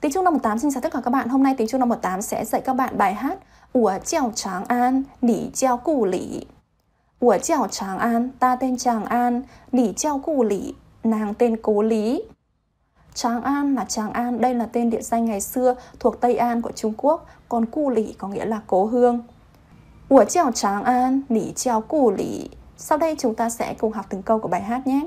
Tiếng Trung năm 18 xin chào tất cả các bạn. Hôm nay Tiếng Trung năm 18 sẽ dạy các bạn bài hát Ủa chào Tràng An, nỉ chào cụ lỷ. Ủa chào Tràng An, ta tên Tràng An, nỉ chào cụ lỷ, nàng tên Cố Lý. Tràng An là Tràng An, đây là tên địa danh ngày xưa thuộc Tây An của Trung Quốc, còn cụ lỷ có nghĩa là cố hương. Ủa chào Tràng An, nỉ chào cụ lỷ. Sau đây chúng ta sẽ cùng học từng câu của bài hát nhé.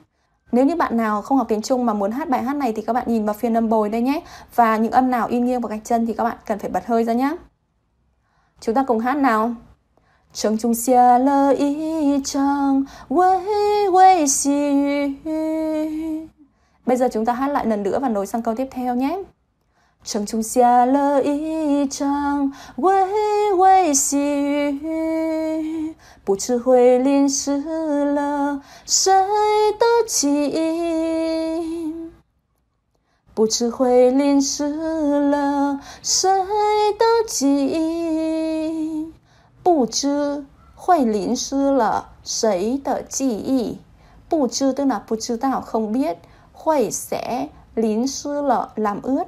Nếu như bạn nào không học tiếng Trung mà muốn hát bài hát này thì các bạn nhìn vào phiên âm bồi đây nhé. Và những âm nào in nghiêng vào gạch chân thì các bạn cần phải bật hơi ra nhé. Chúng ta cùng hát nào. Trường trung xia lơ y chang quê quê xì Bây giờ chúng ta hát lại lần nữa và nối sang câu tiếp theo nhé. 城中下了一场微微细雨不知会淋湿了谁的记忆不知会淋湿了谁的记忆不知会淋湿了谁的记忆不知的呢不知道后面会写淋湿了蓝鹅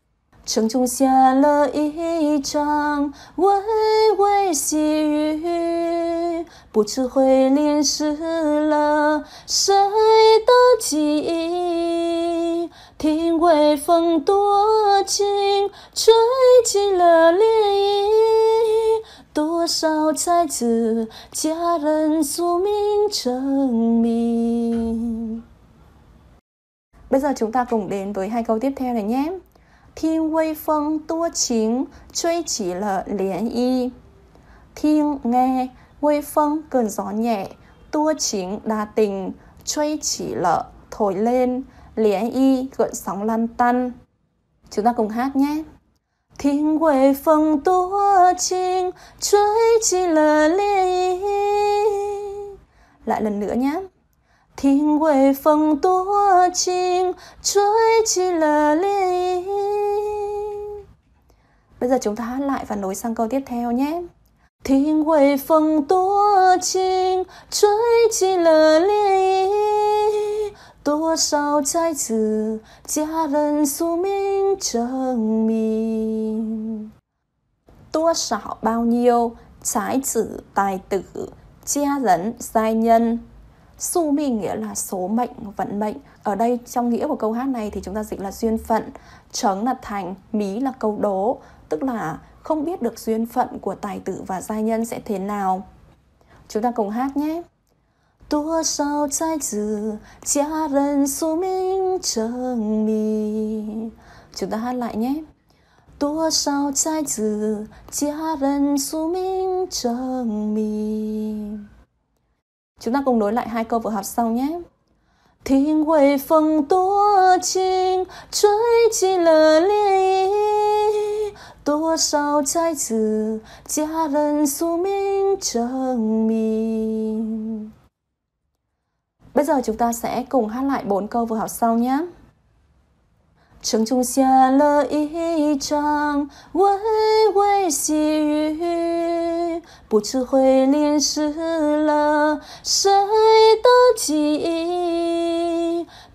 城中下了一场微微细雨，不知会淋湿了谁的记忆。听微风多情，吹起了涟漪。多少才子佳人，宿命成谜。bây giờ chúng ta cùng đến với hai câu tiếp theo này nhé. 听微风多情，吹起了涟漪。Thiên nghe, 微 phong cơn gió nhẹ, tua chính đa tình, chơi chỉ lợ, thổi lên, lẽ y gợn sóng lan tăn. Chúng ta cùng hát nhé. Thiên quê phong tua chính, chơi chỉ lợ lẽ Lại lần nữa nhé. Thiên quê phong tua chính, chơi chỉ lợ lẽ Bây giờ chúng ta hát lại và nối sang câu tiếp theo nhé. phong trôi tử, minh. bao nhiêu, trái tử, tài tử, cha rấn, giai nhân. Su mi nghĩa là số mệnh, vận mệnh. Ở đây trong nghĩa của câu hát này thì chúng ta dịch là duyên phận, trấn là thành, mí là câu đố, tức là không biết được duyên phận của tài tử và gia nhân sẽ thế nào. Chúng ta cùng hát nhé. tua sao trai nhân số chẳng 多少才子佳人宿命成谜 Chúng ta hát lại nhé. tua sao trai nhân số chẳng 多少才子佳人宿命成谜 Chúng ta cùng đối lại hai câu vừa học sau nhé. phong 听微风多情，吹起了涟漪。多少才子佳人，宿命证明。bây giờ chúng ta sẽ cùng hát lại bốn câu vừa học sau nhé. 想穿纱，泪沾微微细雨，不知会淋湿了谁的记忆。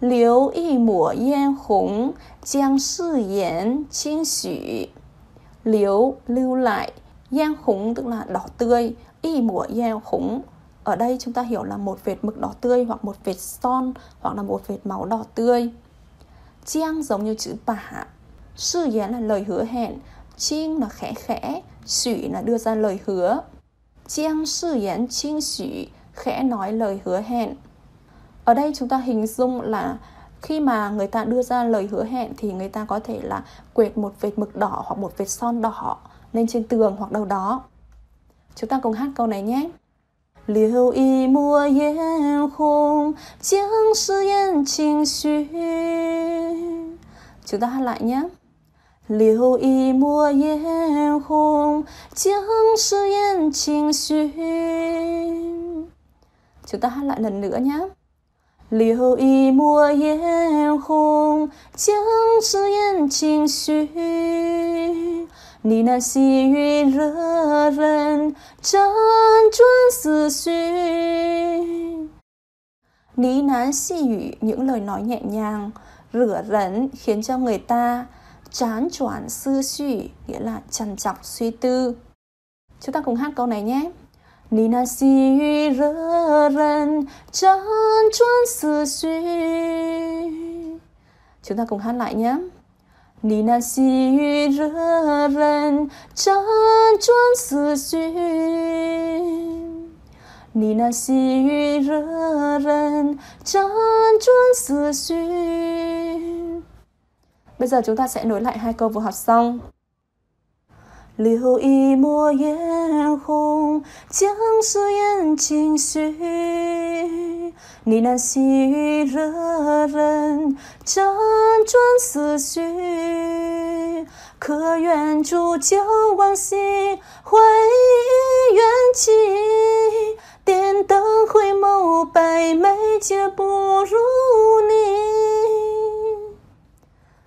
留一抹嫣红，将誓言轻许。Liếu lưu lại, yang húng tức là đỏ tươi, y mùa yang hồng Ở đây chúng ta hiểu là một vệt mực đỏ tươi hoặc một vệt son hoặc là một vệt máu đỏ tươi. Chiang giống như chữ bả. Sư yến là lời hứa hẹn, chiêng là khẽ khẽ, sủy là đưa ra lời hứa. Chiang sư yến chiêng sủy, khẽ nói lời hứa hẹn ở đây chúng ta hình dung là khi mà người ta đưa ra lời hứa hẹn thì người ta có thể là quệt một vệt mực đỏ hoặc một vệt son đỏ lên trên tường hoặc đâu đó chúng ta cùng hát câu này nhé mùa yên xu chúng ta hát lại nhé. mùa yên xu chúng ta hát lại lần nữa nhé. 留一抹嫣红，将誓言轻许。你那喜悦惹人辗转思绪。Ní những lời nói nhẹ nhàng, rửa rấn khiến cho người ta chán choán sư suy, nghĩa là trằn trọc suy tư. Chúng ta cùng hát câu này nhé. 你那细雨惹人辗转思绪。Chúng ta cùng hát lại nhé. Nì na si yu rơ rần Chán chuan sư suy Nì na si yu rơ rần Chán chuan sư suy Bây giờ chúng ta sẽ nối lại hai câu vừa học xong. 留一抹嫣红，将誓言轻许；呢喃细语惹人，辗转思绪。可愿煮酒往昔，回忆缘起？点灯回眸，百媚皆不如你。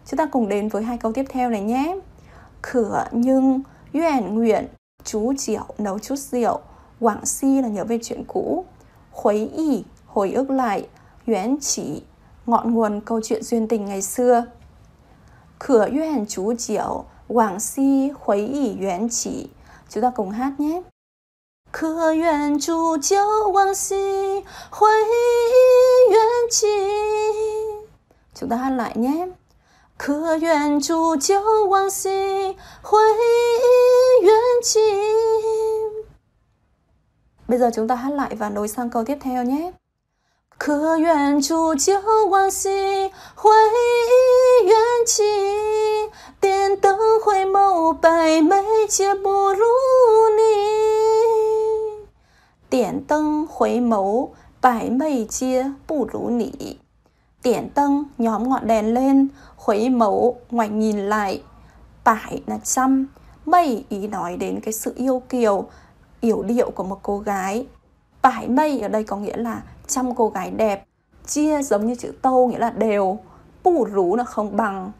chúng ta cùng đến với hai câu tiếp theo này nhé. Khử nhưng Nguyện nguyện chú rượu nấu chút rượu Quảng si là nhớ về chuyện cũ Khuấy y hồi ức lại Yuan chỉ ngọn nguồn câu chuyện duyên tình ngày xưa Cửa yuan chú rượu Quảng si khuấy y yuan chỉ Chúng ta cùng hát nhé chú si hồi chỉ chúng ta hát lại nhé. 可愿煮酒往昔，回忆缘起。Bây giờ chúng ta hát lại và nối sang câu tiếp theo nhé. Khờ yuan chu chiếu quang si, huế yuan chi, tiền tớ huế mẫu bài mấy chia bù rú ni. Tiền tân huế mẫu bài mấy chia bù rú nỉ tiện tân nhóm ngọn đèn lên khuấy mẫu ngoảnh nhìn lại bải là chăm mây ý nói đến cái sự yêu kiều yểu điệu của một cô gái bải mây ở đây có nghĩa là trăm cô gái đẹp chia giống như chữ tô nghĩa là đều bù rú là không bằng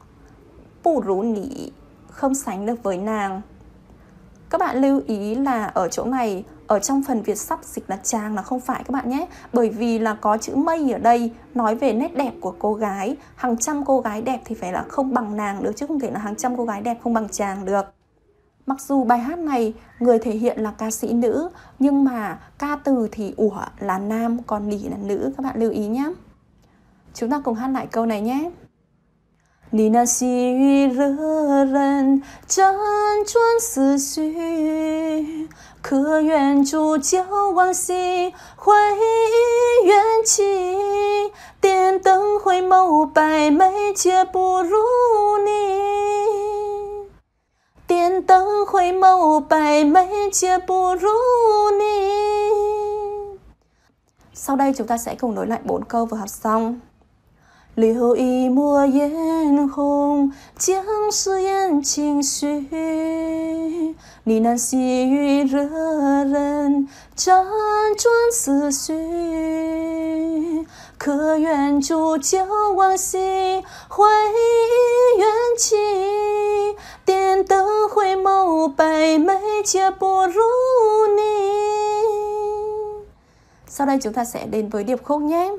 bù rú nỉ không sánh được với nàng các bạn lưu ý là ở chỗ này ở trong phần Việt sắp dịch là chàng là không phải các bạn nhé bởi vì là có chữ mây ở đây nói về nét đẹp của cô gái hàng trăm cô gái đẹp thì phải là không bằng nàng được chứ không thể là hàng trăm cô gái đẹp không bằng chàng được Mặc dù bài hát này người thể hiện là ca sĩ nữ nhưng mà ca từ thì ủa là nam còn lì là nữ các bạn lưu ý nhé. Chúng ta cùng hát lại câu này nhé. na si 你那细雨惹人辗转思绪，可愿煮酒往昔，回忆缘起。点灯回眸，百媚皆不如你。点灯回眸，百媚皆不如你。下面，我们来一起背诵这首诗。留一抹嫣红，将誓言轻许，呢喃细语惹人辗转思绪。可愿煮酒往昔，回忆缘起，点灯回眸，百媚皆不如你。sau đây chúng ta sẽ đến với điệp khúc nhé.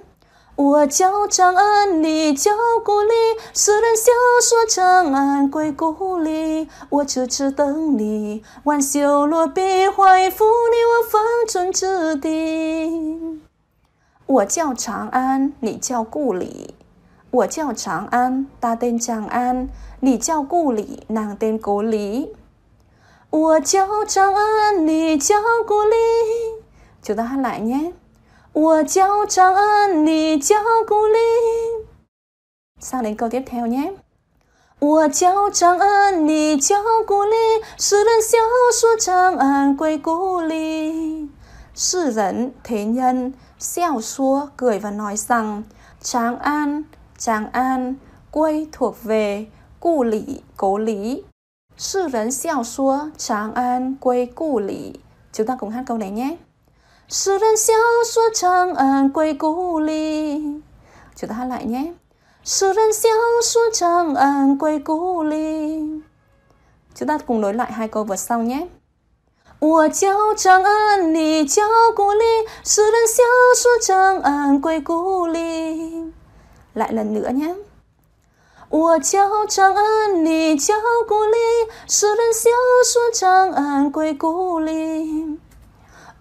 我叫长安，你叫故里。世人笑说长安归故里，我痴痴等你。挽修落笔，画一幅你我方寸之地。我叫长安，你叫故里。我叫长安，大殿长安；你叫故里，难殿故里。我叫长安，你叫故里。就到这来呢。我叫张安，你叫古丽。sang đến câu tiếp theo nhé. 我叫张安，你叫古丽。诗人笑说张安归故里。Sư dẫn thế nhân xeo xúa cười và nói rằng thuộc về cố lý. Sư rấn Chúng ta cùng hát câu này nhé. 诗人小说长安 quê cũ ly chúng ta hát lại nhé 诗人小说长安 quê cũ ly chúng ta cùng đối lại hai câu vừa sau nhé 我叫长安，你叫故里，诗人小说长安归故里。lại lần nữa nhé. 我叫长安，你叫故里，诗人小说长安归故里。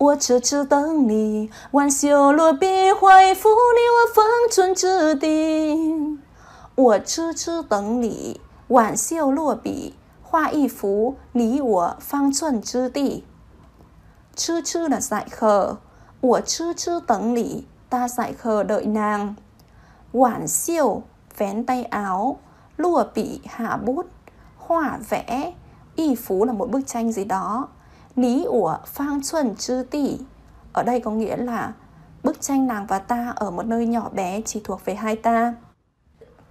我痴痴等你，挽袖落笔，会抚你我方寸之地。我痴痴等你，挽袖落笔，画一幅你我方寸之地。痴痴 là dại khờ, của chư chư tấn lý, ta dại khờ đợi nàng. Quản siêu, vén tay áo, lùa bị hạ bút, hỏa vẽ, y phú là một bức tranh gì đó, Ní ủa phang chuẩn chư tỷ Ở đây có nghĩa là Bức tranh nàng và ta ở một nơi nhỏ bé chỉ thuộc về hai ta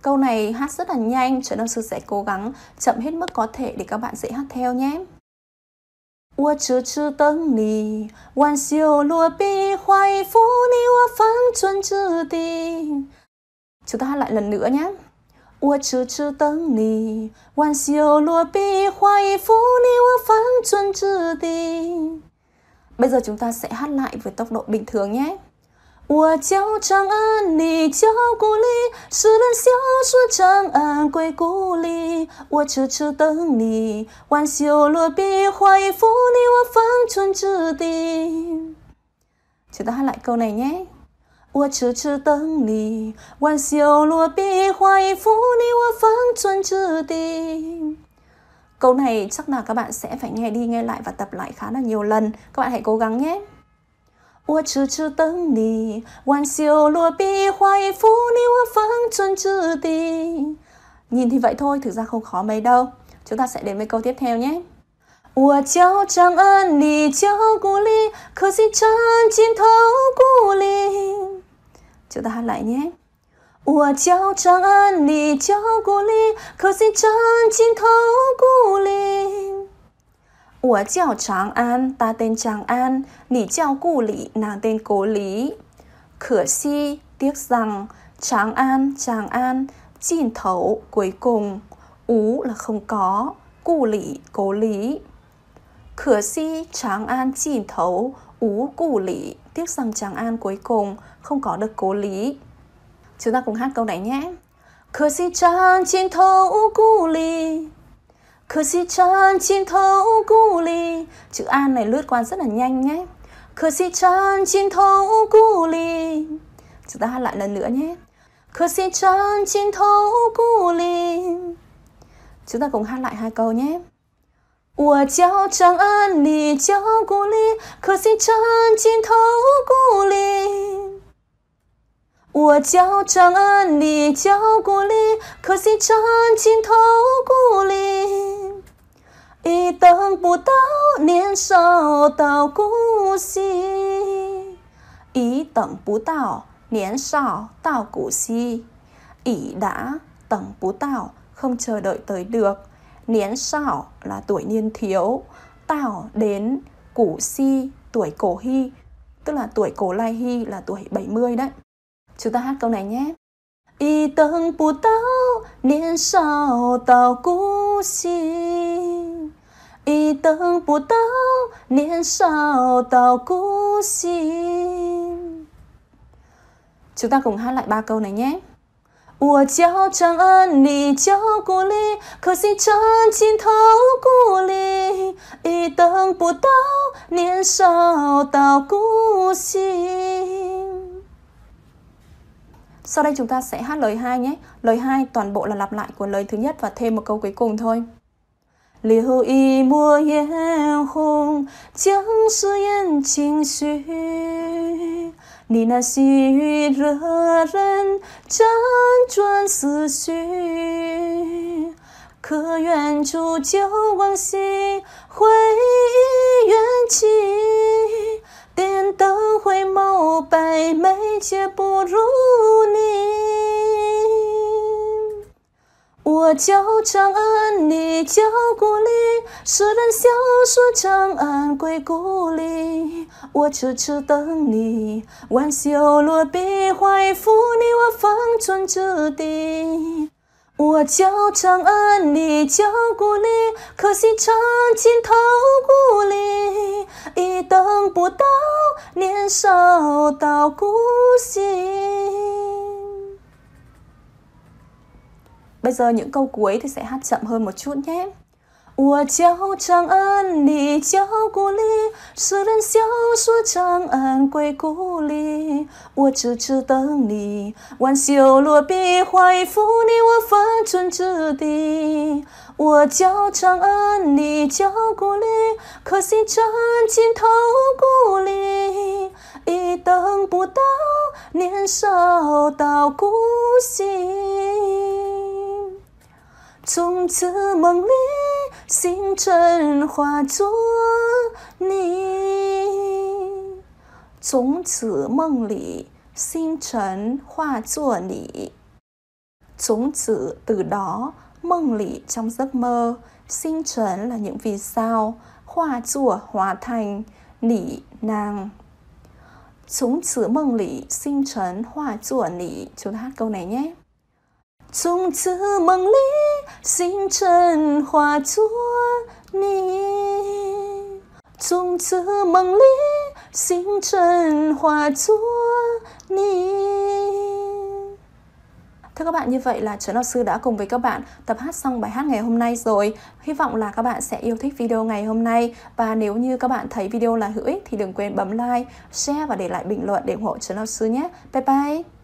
Câu này hát rất là nhanh, trợ âm sư sẽ cố gắng chậm hết mức có thể để các bạn dễ hát theo nhé. Ua chư chư tân nì, hoàn siêu lùa bi hoài phú ni ua phân chuẩn chư tì. Chúng ta hát lại lần nữa nhé. 我痴痴等你，挽袖 lụa Bây giờ chúng ta sẽ hát lại với tốc độ bình thường nhé. 我叫长安，你叫故里，诗人笑说长安归故里。我痴痴等你，挽袖落笔，画一幅你我芳春之地。Chúng ta hát lại câu này nhé. 我痴痴等你，挽袖落笔，画一幅你我方寸之地。Câu này chắc là các bạn sẽ phải nghe đi nghe lại và tập lại khá là nhiều lần. Các bạn hãy cố gắng nhé. 我痴痴等你，挽袖落笔，画一幅你我方寸之地。Nhìn thì vậy thôi, thực ra không khó mấy đâu. Chúng ta sẽ đến với câu tiếp theo nhé. 我叫张安，你叫古丽，可惜张尽头故里。chúng ta hát lại nhé 我叫张安妮，叫古丽，可惜张尽头孤零。我叫长安，ta tên nàng tên Cố Lý. Cửa si, tiếc rằng, cuối cùng. Ú là không có, cụ lý, cố lý. Cửa si, Tiếc rằng Tràng An cuối cùng không có được cố lý Chúng ta cùng hát câu này nhé Cứ si chan chiến thấu cú lì Cứ si chan chiến thấu cú lì Chữ An này lướt qua rất là nhanh nhé Cứ si chan chiến thấu cú lì Chúng ta hát lại lần nữa nhé Cứ si chan chiến thấu cú lì Chúng ta cùng hát lại hai câu nhé 我叫张安丽，叫古丽，可惜长镜头古丽。我叫张安丽，叫古丽，可惜长镜头古丽。已等不到年少到古稀，已等不到年少到古稀，已 đ 等 t 到 n g phũ t o không chờ đợi tới được. niên sảo là tuổi niên thiếu tảo đến củ si tuổi cổ hy tức là tuổi cổ lai hy là tuổi 70 đấy chúng ta hát câu này nhé y tầng bù tao niên sảo tao cú si y tầng bù tao niên sảo tao cú si chúng ta cùng hát lại ba câu này nhé 我叫张安妮，叫古丽，可惜真情头骨里已等不到年少到孤心。Sau đây chúng ta sẽ hát lời hai nhé. Lời hai toàn bộ là lặp lại của lời thứ nhất và thêm một câu cuối cùng thôi. mùa chẳng 留一抹嫣红，将誓言轻许。你那细语惹人辗转思绪，可愿煮酒往昔，回忆缘起。点灯回眸，百媚皆不如你。我叫长安，你叫故里。世人笑说：“长安归故里。”我痴痴等你，挽袖落笔，怀幅你，我方寸之地。我叫长安，你叫故里。可惜长尽头故里，已等不到年少到古稀。Bây giờ những câu cuối thì sẽ hát chậm hơn một chút nhé. 我叫张恩，你叫古丽，世人笑说张恩归故里，我只知等你。万秀落笔，怀负你我分寸之地。我叫张恩，你叫古丽，可惜真情投故里，已等不到年少到古稀。从此梦里星辰化作你，从此梦里星辰化作你，从此 từ từ đó, mông lì trong giấc mơ, sinh trấn là những vì sao, hoa chùa hóa thành, nỉ nàng. Chúng từ mông lì sinh trấn hoa chùa nỉ, chúng ta hát câu này nhé. Chúng từ mông lì 星辰化作你，从此梦里星辰化作你. Thưa các bạn, như vậy là Trấn Lão Sư đã cùng với các bạn tập hát xong bài hát ngày hôm nay rồi. Hy vọng là các bạn sẽ yêu thích video ngày hôm nay. Và nếu như các bạn thấy video là hữu ích thì đừng quên bấm like, share và để lại bình luận để ủng hộ Trấn Lão Sư nhé. Bye bye!